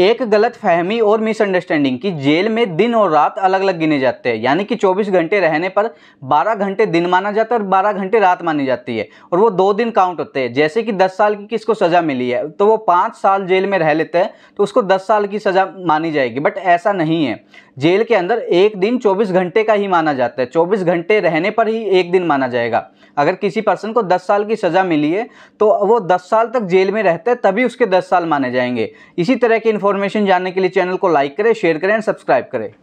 एक गलत फहमी और मिसअंडरस्टैंडिंग कि जेल में दिन और रात अलग अलग गिने जाते हैं यानी कि 24 घंटे रहने पर 12 घंटे दिन माना जाता है और 12 घंटे रात मानी जाती है और वो दो दिन काउंट होते हैं जैसे कि 10 साल की किसको सज़ा मिली है तो वो पाँच साल जेल में रह लेते हैं तो उसको दस साल की सज़ा मानी जाएगी बट ऐसा नहीं है जेल के अंदर एक दिन चौबीस घंटे का ही माना जाता है चौबीस घंटे रहने पर ही एक दिन माना जाएगा अगर किसी पर्सन को दस साल की सज़ा मिली है तो वो दस साल तक जेल में रहता है तभी उसके दस साल माने जाएंगे इसी तरह की इन्फॉर्मेशन जानने के लिए चैनल को लाइक करें शेयर करें एंड सब्सक्राइब करें